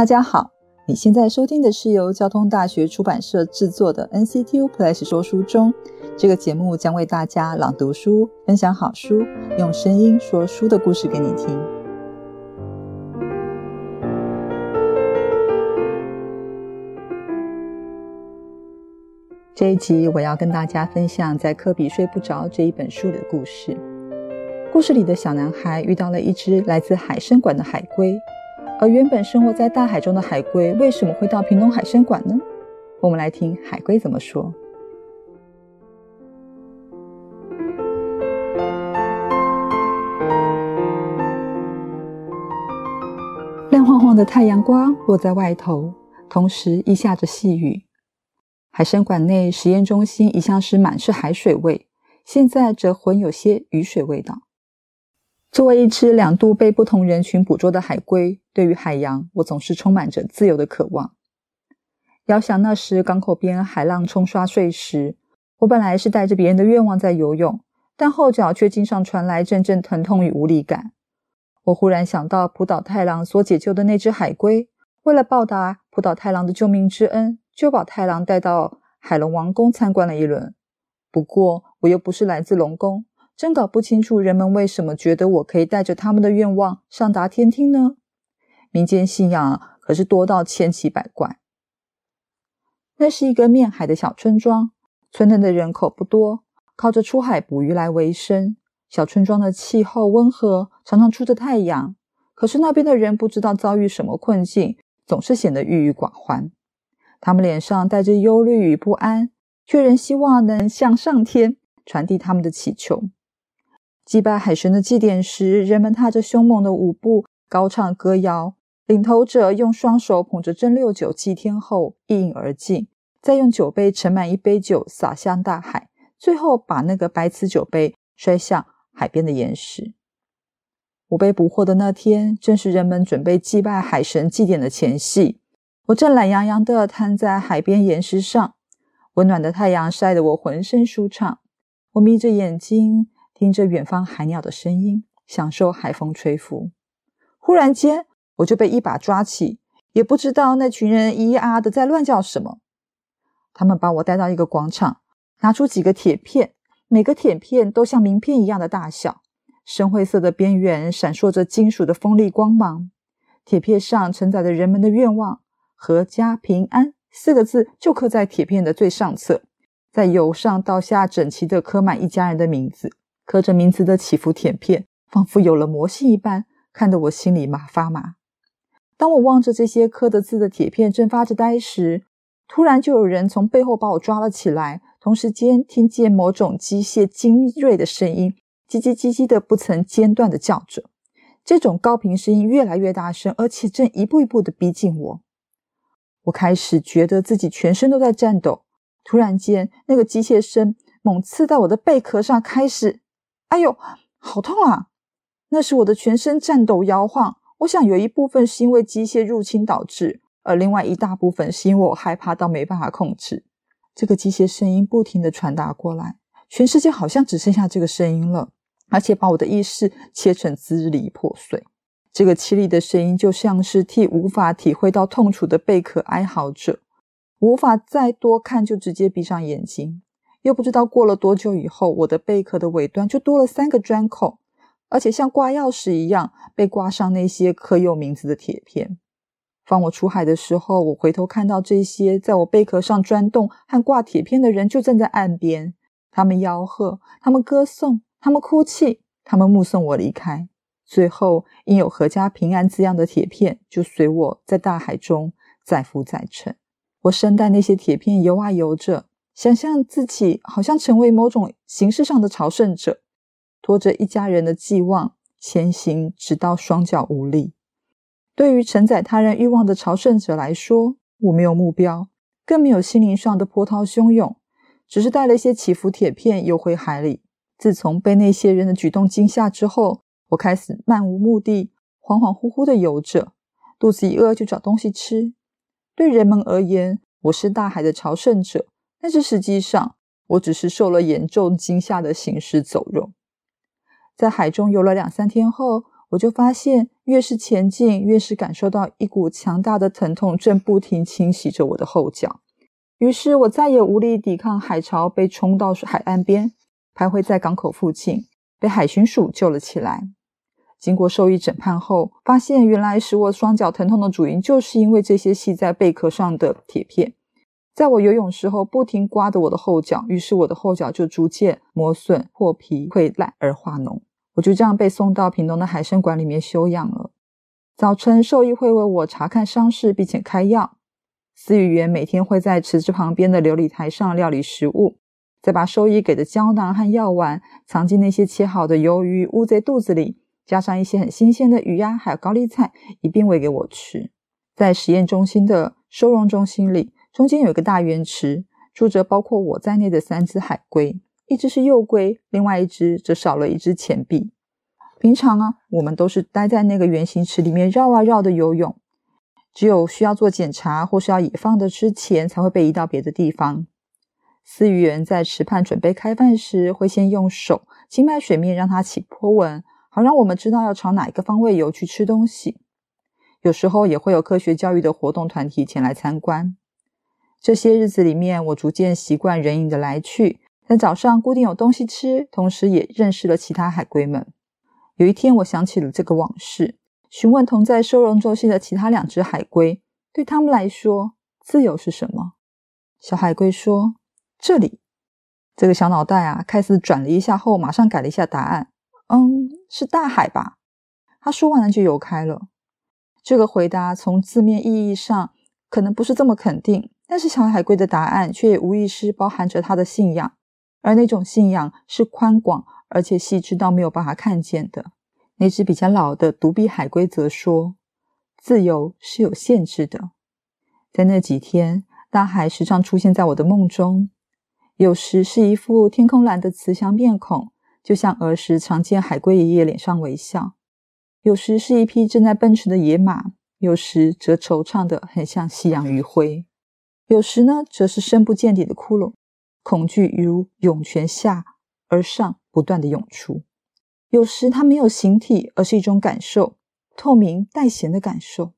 大家好，你现在收听的是由交通大学出版社制作的 NCTU Plus 说书中，这个节目将为大家朗读书、分享好书，用声音说书的故事给你听。这一集我要跟大家分享在《科比睡不着》这一本书里的故事。故事里的小男孩遇到了一只来自海参馆的海龟。而原本生活在大海中的海龟为什么会到屏东海参馆呢？我们来听海龟怎么说。亮晃晃的太阳光落在外头，同时亦下着细雨。海参馆内实验中心一向是满是海水味，现在则混有些雨水味道。作为一只两度被不同人群捕捉的海龟，对于海洋，我总是充满着自由的渴望。遥想那时港口边海浪冲刷碎石，我本来是带着别人的愿望在游泳，但后脚却经常传来阵阵疼痛与无力感。我忽然想到普岛太郎所解救的那只海龟，为了报答普岛太郎的救命之恩，就把太郎带到海龙王宫参观了一轮。不过，我又不是来自龙宫。真搞不清楚人们为什么觉得我可以带着他们的愿望上达天听呢？民间信仰可是多到千奇百怪。那是一个面海的小村庄，村内的人口不多，靠着出海捕鱼来为生。小村庄的气候温和，常常出着太阳。可是那边的人不知道遭遇什么困境，总是显得郁郁寡欢。他们脸上带着忧虑与不安，却仍希望能向上天传递他们的祈求。祭拜海神的祭典时，人们踏着凶猛的舞步，高唱歌谣。领头者用双手捧着真六酒祭天后，一饮而尽，再用酒杯盛满一杯酒洒向大海，最后把那个白瓷酒杯摔向海边的岩石。我被捕获的那天，正是人们准备祭拜海神祭典的前夕。我正懒洋洋地瘫在海边岩石上，温暖的太阳晒得我浑身舒畅。我眯着眼睛。听着远方海鸟的声音，享受海风吹拂。忽然间，我就被一把抓起，也不知道那群人咿咿啊啊的在乱叫什么。他们把我带到一个广场，拿出几个铁片，每个铁片都像名片一样的大小，深灰色的边缘闪烁着金属的锋利光芒。铁片上承载着人们的愿望，“阖家平安”四个字就刻在铁片的最上侧，在由上到下整齐的刻满一家人的名字。刻着名字的起伏铁片，仿佛有了魔性一般，看得我心里麻发麻。当我望着这些刻的字的铁片正发着呆时，突然就有人从背后把我抓了起来。同时间，听见某种机械精锐的声音，叽叽叽叽的不曾间断的叫着。这种高频声音越来越大声，而且正一步一步的逼近我。我开始觉得自己全身都在颤抖。突然间，那个机械声猛刺在我的贝壳上，开始。哎呦，好痛啊！那时我的全身颤抖、摇晃。我想有一部分是因为机械入侵导致，而另外一大部分是因为我害怕到没办法控制。这个机械声音不停的传达过来，全世界好像只剩下这个声音了，而且把我的意识切成支离破碎。这个凄厉的声音就像是替无法体会到痛楚的贝壳哀嚎着，无法再多看，就直接闭上眼睛。又不知道过了多久以后，我的贝壳的尾端就多了三个钻孔，而且像挂钥匙一样被挂上那些刻有名字的铁片。放我出海的时候，我回头看到这些在我贝壳上钻洞和挂铁片的人就站在岸边，他们吆喝，他们歌颂，他们哭泣，他们目送我离开。最后，印有“阖家平安”字样的铁片就随我，在大海中载浮载沉。我身带那些铁片游啊游着。想象自己好像成为某种形式上的朝圣者，拖着一家人的寄望前行，直到双脚无力。对于承载他人欲望的朝圣者来说，我没有目标，更没有心灵上的波涛汹涌，只是带了一些祈福铁片游回海里。自从被那些人的举动惊吓之后，我开始漫无目的、恍恍惚惚的游着，肚子一饿就找东西吃。对人们而言，我是大海的朝圣者。但是实际上，我只是受了严重惊吓的行尸走肉。在海中游了两三天后，我就发现，越是前进，越是感受到一股强大的疼痛正不停侵袭着我的后脚。于是，我再也无力抵抗海潮，被冲到海岸边，徘徊在港口附近，被海巡署救了起来。经过兽医诊判后，发现原来使我双脚疼痛的主因，就是因为这些系在贝壳上的铁片。在我游泳时候，不停刮的我的后脚，于是我的后脚就逐渐磨损、破皮、溃烂而化脓。我就这样被送到贫东的海参馆里面休养了。早晨，兽医会为我查看伤势并且开药。饲养员每天会在池子旁边的琉璃台上料理食物，再把兽医给的胶囊和药丸藏进那些切好的鱿鱼、乌贼肚子里，加上一些很新鲜的鱼啊，还有高丽菜，一并喂给我吃。在实验中心的收容中心里。中间有一个大圆池，住着包括我在内的三只海龟，一只是幼龟，另外一只则少了一只前臂。平常啊，我们都是待在那个圆形池里面绕啊绕的游泳，只有需要做检查或是要野放的之前，才会被移到别的地方。饲鱼员在池畔准备开饭时，会先用手轻拍水面，让它起波纹，好让我们知道要朝哪一个方位游去吃东西。有时候也会有科学教育的活动团体前来参观。这些日子里面，我逐渐习惯人影的来去，在早上固定有东西吃，同时也认识了其他海龟们。有一天，我想起了这个往事，询问同在收容中心的其他两只海龟，对他们来说，自由是什么？小海龟说：“这里。”这个小脑袋啊，开始转了一下后，马上改了一下答案：“嗯，是大海吧？”他说完了就游开了。这个回答从字面意义上可能不是这么肯定。但是小海龟的答案却无疑是包含着它的信仰，而那种信仰是宽广而且细致到没有办法看见的。那只比较老的独臂海龟则说：“自由是有限制的。”在那几天，大海时常出现在我的梦中，有时是一副天空蓝的慈祥面孔，就像儿时常见海龟爷爷脸上微笑；有时是一匹正在奔驰的野马；有时则惆怅的很像夕阳余晖。有时呢，则是深不见底的窟窿，恐惧如涌泉下而上，不断的涌出。有时它没有形体，而是一种感受，透明带咸的感受。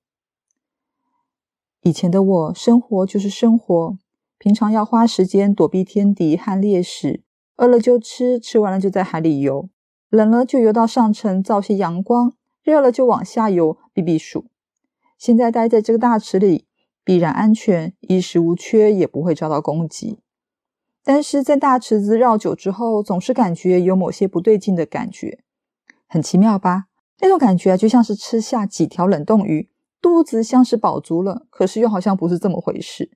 以前的我，生活就是生活，平常要花时间躲避天敌和猎食，饿了就吃，吃完了就在海里游，冷了就游到上层造些阳光，热了就往下游避避暑。现在待在这个大池里。必然安全，衣食无缺，也不会遭到攻击。但是，在大池子绕久之后，总是感觉有某些不对劲的感觉，很奇妙吧？那种感觉就像是吃下几条冷冻鱼，肚子像是饱足了，可是又好像不是这么回事。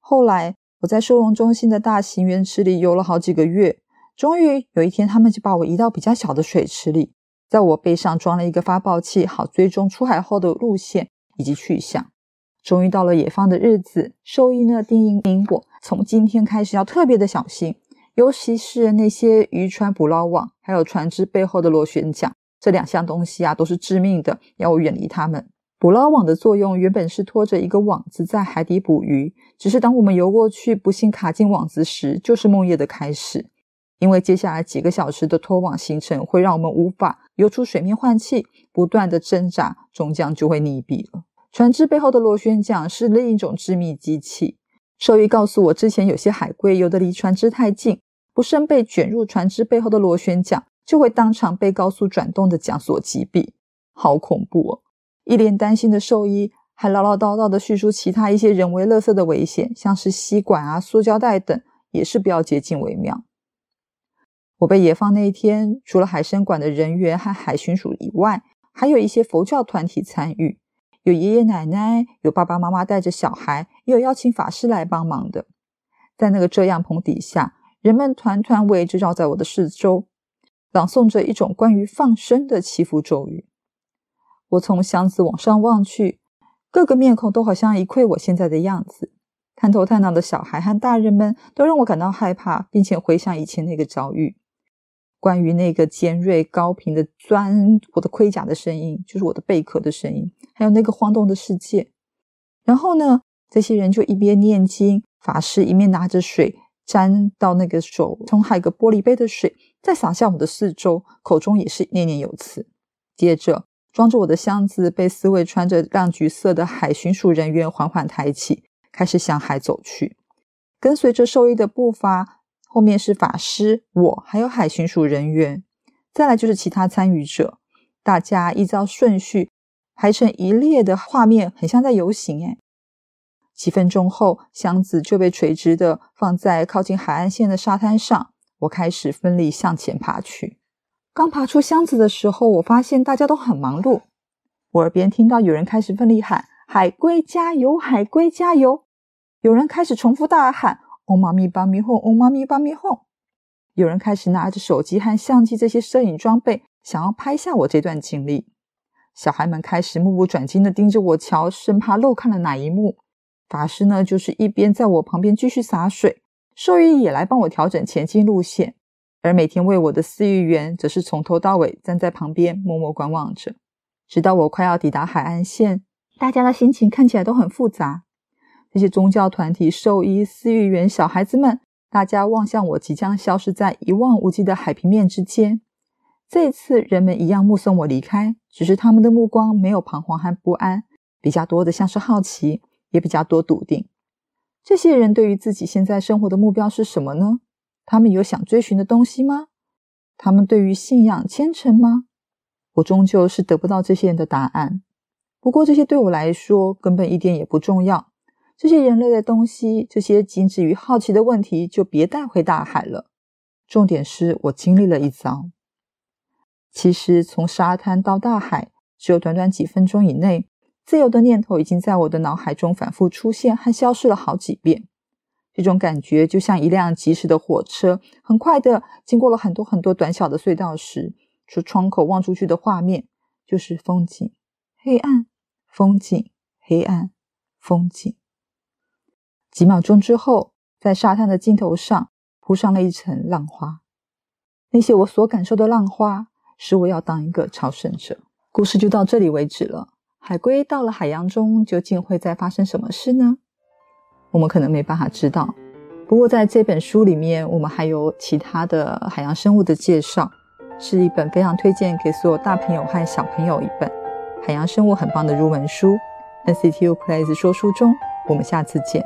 后来，我在收容中心的大型圆池里游了好几个月，终于有一天，他们就把我移到比较小的水池里，在我背上装了一个发报器，好追踪出海后的路线以及去向。终于到了野放的日子，兽医呢叮咛嘱我，从今天开始要特别的小心，尤其是那些渔船捕捞网，还有船只背后的螺旋桨，这两项东西啊都是致命的，要远离它们。捕捞网的作用原本是拖着一个网子在海底捕鱼，只是当我们游过去，不幸卡进网子时，就是梦夜的开始，因为接下来几个小时的拖网行程会让我们无法游出水面换气，不断的挣扎，终将就会溺毙了。船只背后的螺旋桨是另一种致命机器。兽医告诉我，之前有些海龟游得离船只太近，不慎被卷入船只背后的螺旋桨，就会当场被高速转动的桨所击毙，好恐怖！一脸担心的兽医还唠唠叨叨地叙述其他一些人为垃圾的危险，像是吸管啊、塑胶袋等，也是不要接近为妙。我被野放那一天，除了海参馆的人员和海巡署以外，还有一些佛教团体参与。有爷爷奶奶，有爸爸妈妈带着小孩，也有邀请法师来帮忙的。在那个遮阳棚底下，人们团团围着，绕在我的四周，朗诵着一种关于放生的祈福咒语。我从箱子往上望去，各个面孔都好像一窥我现在的样子。探头探脑的小孩和大人们都让我感到害怕，并且回想以前那个遭遇。关于那个尖锐、高频的钻我的盔甲的声音，就是我的贝壳的声音，还有那个晃动的世界。然后呢，这些人就一边念经，法师一面拿着水沾到那个手，从海个玻璃杯的水再洒向我的四周，口中也是念念有词。接着，装着我的箱子被四位穿着亮橘色的海巡署人员缓缓抬起，开始向海走去。跟随着兽医的步伐。后面是法师，我还有海巡署人员，再来就是其他参与者，大家依照顺序排成一列的画面，很像在游行。诶几分钟后，箱子就被垂直的放在靠近海岸线的沙滩上。我开始奋力向前爬去。刚爬出箱子的时候，我发现大家都很忙碌。我耳边听到有人开始奋力喊：“海龟加油，海龟加油！”有人开始重复大喊。哦，妈咪，巴咪哄！哦，妈咪，巴咪哄！有人开始拿着手机和相机这些摄影装备，想要拍下我这段经历。小孩们开始目不转睛的盯着我瞧，生怕漏看了哪一幕。法师呢，就是一边在我旁边继续洒水，兽医也来帮我调整前进路线，而每天为我的饲育员则是从头到尾站在旁边默默观望着，直到我快要抵达海岸线，大家的心情看起来都很复杂。这些宗教团体、兽医、饲域员、小孩子们，大家望向我，即将消失在一望无际的海平面之间。这次人们一样目送我离开，只是他们的目光没有彷徨和不安，比较多的像是好奇，也比较多笃定。这些人对于自己现在生活的目标是什么呢？他们有想追寻的东西吗？他们对于信仰虔诚吗？我终究是得不到这些人的答案。不过这些对我来说根本一点也不重要。这些人类的东西，这些仅止于好奇的问题，就别带回大海了。重点是我经历了一遭。其实从沙滩到大海，只有短短几分钟以内，自由的念头已经在我的脑海中反复出现和消失了好几遍。这种感觉就像一辆疾驶的火车，很快的经过了很多很多短小的隧道时，从窗口望出去的画面就是风景，黑暗，风景，黑暗，风景。几秒钟之后，在沙滩的尽头上铺上了一层浪花。那些我所感受的浪花，使我要当一个朝圣者。故事就到这里为止了。海龟到了海洋中，究竟会再发生什么事呢？我们可能没办法知道。不过在这本书里面，我们还有其他的海洋生物的介绍，是一本非常推荐给所有大朋友和小朋友一本海洋生物很棒的入门书。NCTU Plays 说书中，我们下次见。